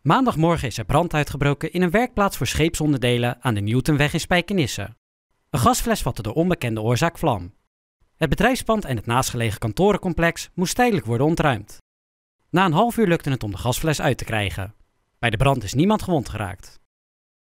Maandagmorgen is er brand uitgebroken in een werkplaats voor scheepsonderdelen aan de Newtonweg in Spijkenisse. Een gasfles vatte de onbekende oorzaak vlam. Het bedrijfspand en het naastgelegen kantorencomplex moest tijdelijk worden ontruimd. Na een half uur lukte het om de gasfles uit te krijgen. Bij de brand is niemand gewond geraakt.